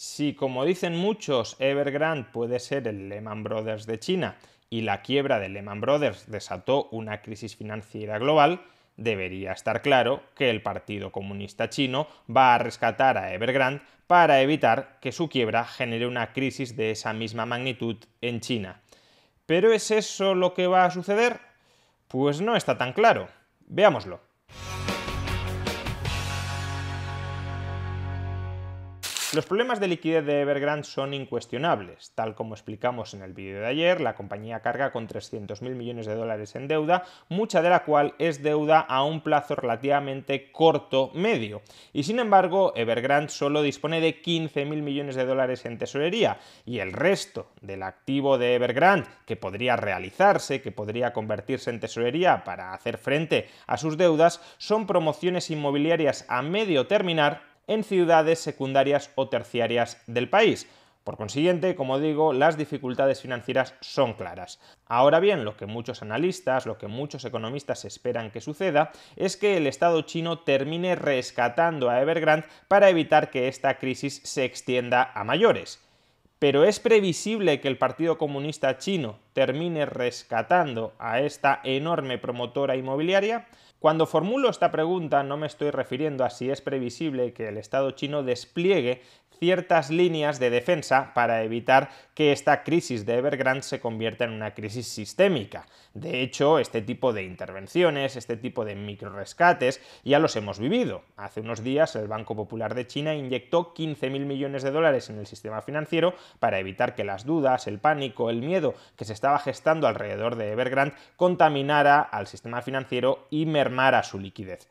Si, como dicen muchos, Evergrande puede ser el Lehman Brothers de China y la quiebra de Lehman Brothers desató una crisis financiera global, debería estar claro que el Partido Comunista Chino va a rescatar a Evergrande para evitar que su quiebra genere una crisis de esa misma magnitud en China. ¿Pero es eso lo que va a suceder? Pues no está tan claro. Veámoslo. Los problemas de liquidez de Evergrande son incuestionables. Tal como explicamos en el vídeo de ayer, la compañía carga con 300.000 millones de dólares en deuda, mucha de la cual es deuda a un plazo relativamente corto medio. Y sin embargo, Evergrande solo dispone de 15.000 millones de dólares en tesorería y el resto del activo de Evergrande que podría realizarse, que podría convertirse en tesorería para hacer frente a sus deudas, son promociones inmobiliarias a medio terminar en ciudades secundarias o terciarias del país. Por consiguiente, como digo, las dificultades financieras son claras. Ahora bien, lo que muchos analistas, lo que muchos economistas esperan que suceda, es que el Estado chino termine rescatando a Evergrande para evitar que esta crisis se extienda a mayores pero es previsible que el Partido Comunista Chino termine rescatando a esta enorme promotora inmobiliaria. Cuando formulo esta pregunta no me estoy refiriendo a si es previsible que el Estado chino despliegue ciertas líneas de defensa para evitar que esta crisis de Evergrande se convierta en una crisis sistémica. De hecho, este tipo de intervenciones, este tipo de microrescates, ya los hemos vivido. Hace unos días el Banco Popular de China inyectó 15.000 millones de dólares en el sistema financiero para evitar que las dudas, el pánico, el miedo que se estaba gestando alrededor de Evergrande contaminara al sistema financiero y mermara su liquidez.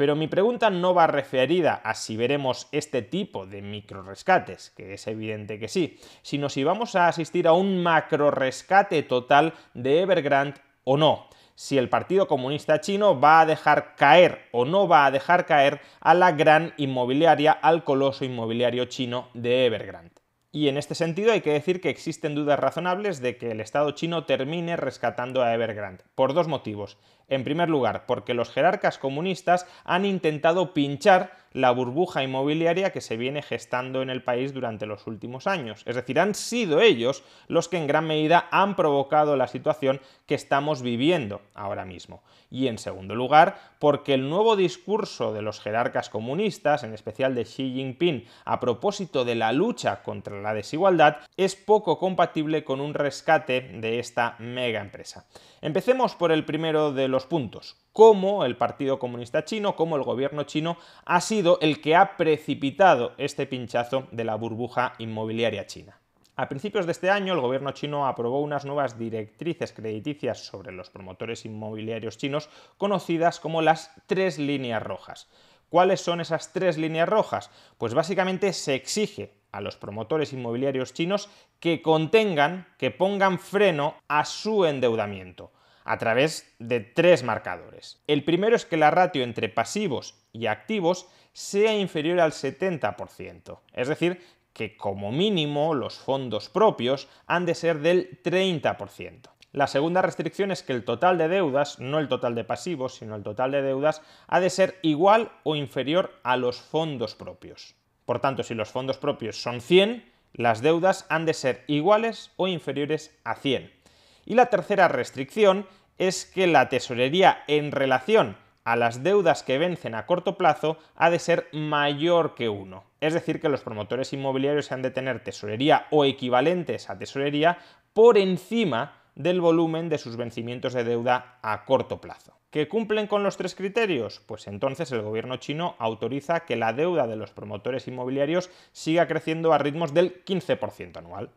Pero mi pregunta no va referida a si veremos este tipo de micro rescates, que es evidente que sí, sino si vamos a asistir a un macro rescate total de Evergrande o no si el Partido Comunista Chino va a dejar caer o no va a dejar caer a la gran inmobiliaria, al coloso inmobiliario chino de Evergrande. Y en este sentido hay que decir que existen dudas razonables de que el Estado chino termine rescatando a Evergrande, por dos motivos. En primer lugar, porque los jerarcas comunistas han intentado pinchar la burbuja inmobiliaria que se viene gestando en el país durante los últimos años. Es decir, han sido ellos los que en gran medida han provocado la situación que estamos viviendo ahora mismo. Y en segundo lugar, porque el nuevo discurso de los jerarcas comunistas, en especial de Xi Jinping, a propósito de la lucha contra la desigualdad, es poco compatible con un rescate de esta mega empresa. Empecemos por el primero de los puntos. Cómo el Partido Comunista Chino, cómo el gobierno chino ha sido el que ha precipitado este pinchazo de la burbuja inmobiliaria china. A principios de este año, el gobierno chino aprobó unas nuevas directrices crediticias sobre los promotores inmobiliarios chinos, conocidas como las tres líneas rojas. ¿Cuáles son esas tres líneas rojas? Pues básicamente se exige a los promotores inmobiliarios chinos que contengan, que pongan freno a su endeudamiento a través de tres marcadores. El primero es que la ratio entre pasivos y activos sea inferior al 70%, es decir, que como mínimo los fondos propios han de ser del 30%. La segunda restricción es que el total de deudas, no el total de pasivos, sino el total de deudas, ha de ser igual o inferior a los fondos propios. Por tanto, si los fondos propios son 100, las deudas han de ser iguales o inferiores a 100. Y la tercera restricción es que la tesorería en relación a las deudas que vencen a corto plazo ha de ser mayor que uno. Es decir, que los promotores inmobiliarios se han de tener tesorería o equivalentes a tesorería por encima del volumen de sus vencimientos de deuda a corto plazo. ¿Que cumplen con los tres criterios? Pues entonces el gobierno chino autoriza que la deuda de los promotores inmobiliarios siga creciendo a ritmos del 15% anual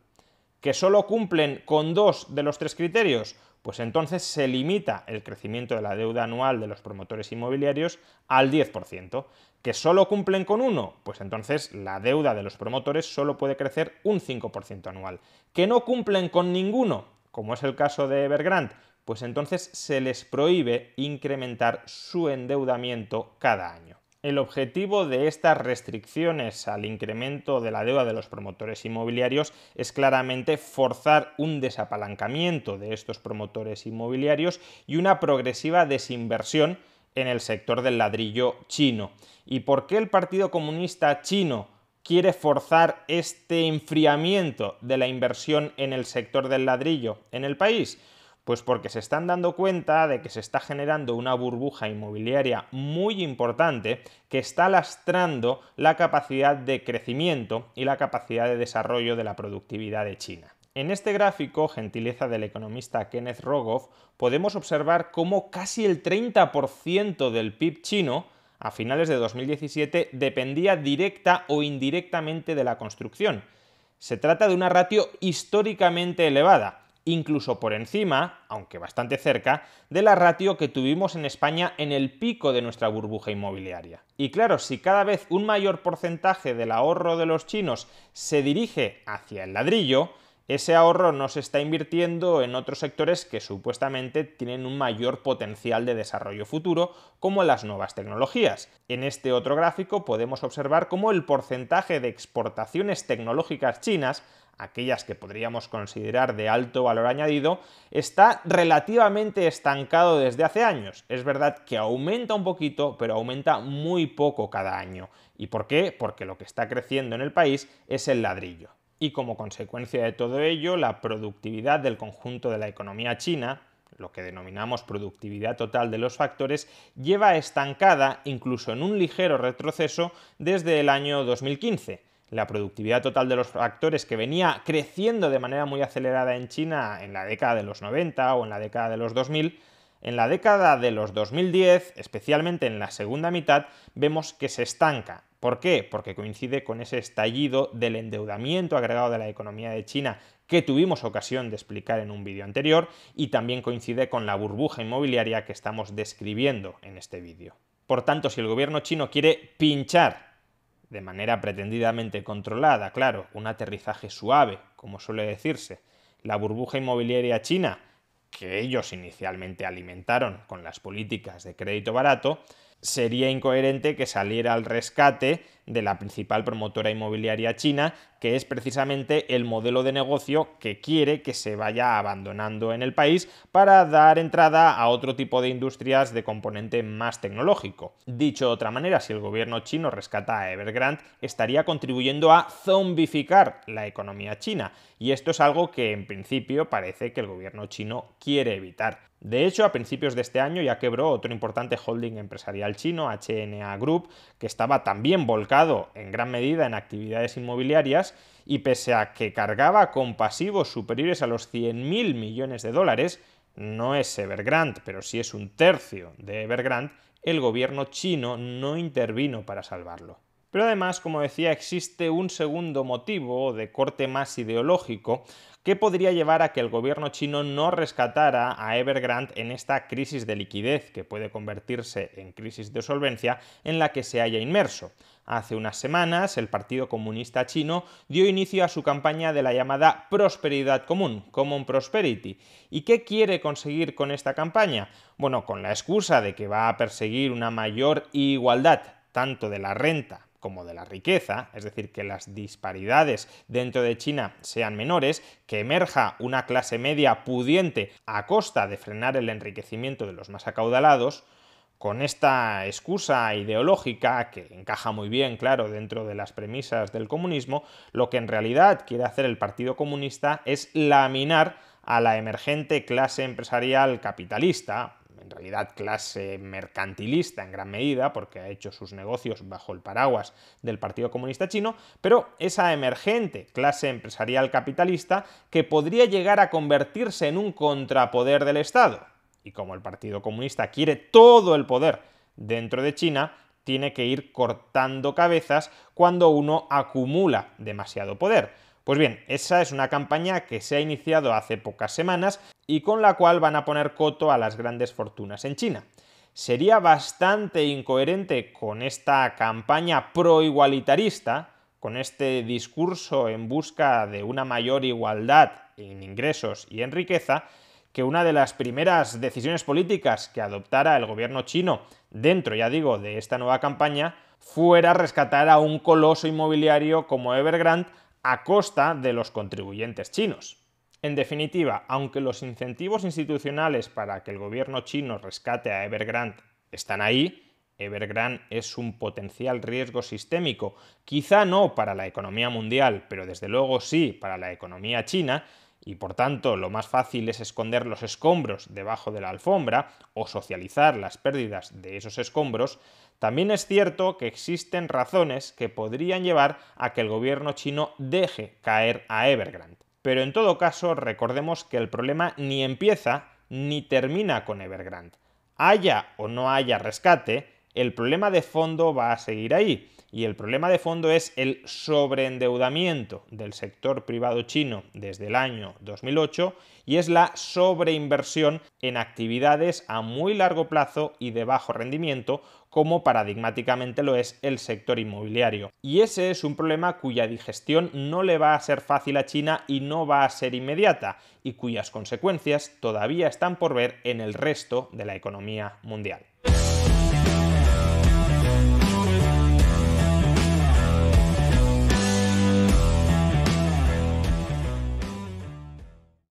que solo cumplen con dos de los tres criterios, pues entonces se limita el crecimiento de la deuda anual de los promotores inmobiliarios al 10%. Que solo cumplen con uno, pues entonces la deuda de los promotores solo puede crecer un 5% anual. Que no cumplen con ninguno, como es el caso de Evergrande, pues entonces se les prohíbe incrementar su endeudamiento cada año el objetivo de estas restricciones al incremento de la deuda de los promotores inmobiliarios es claramente forzar un desapalancamiento de estos promotores inmobiliarios y una progresiva desinversión en el sector del ladrillo chino. ¿Y por qué el Partido Comunista Chino quiere forzar este enfriamiento de la inversión en el sector del ladrillo en el país? Pues porque se están dando cuenta de que se está generando una burbuja inmobiliaria muy importante que está lastrando la capacidad de crecimiento y la capacidad de desarrollo de la productividad de China. En este gráfico, gentileza del economista Kenneth Rogoff, podemos observar cómo casi el 30% del PIB chino a finales de 2017 dependía directa o indirectamente de la construcción. Se trata de una ratio históricamente elevada, incluso por encima, aunque bastante cerca, de la ratio que tuvimos en España en el pico de nuestra burbuja inmobiliaria. Y claro, si cada vez un mayor porcentaje del ahorro de los chinos se dirige hacia el ladrillo, ese ahorro no se está invirtiendo en otros sectores que supuestamente tienen un mayor potencial de desarrollo futuro, como las nuevas tecnologías. En este otro gráfico podemos observar cómo el porcentaje de exportaciones tecnológicas chinas aquellas que podríamos considerar de alto valor añadido, está relativamente estancado desde hace años. Es verdad que aumenta un poquito, pero aumenta muy poco cada año. ¿Y por qué? Porque lo que está creciendo en el país es el ladrillo. Y como consecuencia de todo ello, la productividad del conjunto de la economía china, lo que denominamos productividad total de los factores, lleva estancada incluso en un ligero retroceso desde el año 2015 la productividad total de los factores que venía creciendo de manera muy acelerada en China en la década de los 90 o en la década de los 2000, en la década de los 2010, especialmente en la segunda mitad, vemos que se estanca. ¿Por qué? Porque coincide con ese estallido del endeudamiento agregado de la economía de China que tuvimos ocasión de explicar en un vídeo anterior y también coincide con la burbuja inmobiliaria que estamos describiendo en este vídeo. Por tanto, si el gobierno chino quiere pinchar de manera pretendidamente controlada, claro, un aterrizaje suave, como suele decirse, la burbuja inmobiliaria china, que ellos inicialmente alimentaron con las políticas de crédito barato, sería incoherente que saliera al rescate de la principal promotora inmobiliaria china, que es precisamente el modelo de negocio que quiere que se vaya abandonando en el país para dar entrada a otro tipo de industrias de componente más tecnológico. Dicho de otra manera, si el gobierno chino rescata a Evergrande, estaría contribuyendo a zombificar la economía china, y esto es algo que en principio parece que el gobierno chino quiere evitar. De hecho, a principios de este año ya quebró otro importante holding empresarial chino, HNA Group, que estaba también volcado en gran medida en actividades inmobiliarias y pese a que cargaba con pasivos superiores a los 100.000 millones de dólares, no es Evergrande, pero sí es un tercio de Evergrande, el gobierno chino no intervino para salvarlo. Pero además, como decía, existe un segundo motivo de corte más ideológico que podría llevar a que el gobierno chino no rescatara a Evergrande en esta crisis de liquidez que puede convertirse en crisis de solvencia en la que se haya inmerso. Hace unas semanas, el Partido Comunista Chino dio inicio a su campaña de la llamada Prosperidad Común, Common Prosperity. ¿Y qué quiere conseguir con esta campaña? Bueno, con la excusa de que va a perseguir una mayor igualdad, tanto de la renta como de la riqueza, es decir, que las disparidades dentro de China sean menores, que emerja una clase media pudiente a costa de frenar el enriquecimiento de los más acaudalados, con esta excusa ideológica, que encaja muy bien, claro, dentro de las premisas del comunismo, lo que en realidad quiere hacer el Partido Comunista es laminar a la emergente clase empresarial capitalista, en realidad clase mercantilista en gran medida, porque ha hecho sus negocios bajo el paraguas del Partido Comunista Chino, pero esa emergente clase empresarial capitalista que podría llegar a convertirse en un contrapoder del Estado. Y como el Partido Comunista quiere todo el poder dentro de China, tiene que ir cortando cabezas cuando uno acumula demasiado poder. Pues bien, esa es una campaña que se ha iniciado hace pocas semanas y con la cual van a poner coto a las grandes fortunas en China. Sería bastante incoherente con esta campaña proigualitarista, con este discurso en busca de una mayor igualdad en ingresos y en riqueza, que una de las primeras decisiones políticas que adoptara el gobierno chino dentro, ya digo, de esta nueva campaña, fuera rescatar a un coloso inmobiliario como Evergrande a costa de los contribuyentes chinos. En definitiva, aunque los incentivos institucionales para que el gobierno chino rescate a Evergrande están ahí, Evergrande es un potencial riesgo sistémico, quizá no para la economía mundial, pero desde luego sí para la economía china, y por tanto lo más fácil es esconder los escombros debajo de la alfombra o socializar las pérdidas de esos escombros, también es cierto que existen razones que podrían llevar a que el gobierno chino deje caer a Evergrande. Pero en todo caso, recordemos que el problema ni empieza ni termina con Evergrande. Haya o no haya rescate, el problema de fondo va a seguir ahí y el problema de fondo es el sobreendeudamiento del sector privado chino desde el año 2008 y es la sobreinversión en actividades a muy largo plazo y de bajo rendimiento, como paradigmáticamente lo es el sector inmobiliario. Y ese es un problema cuya digestión no le va a ser fácil a China y no va a ser inmediata, y cuyas consecuencias todavía están por ver en el resto de la economía mundial.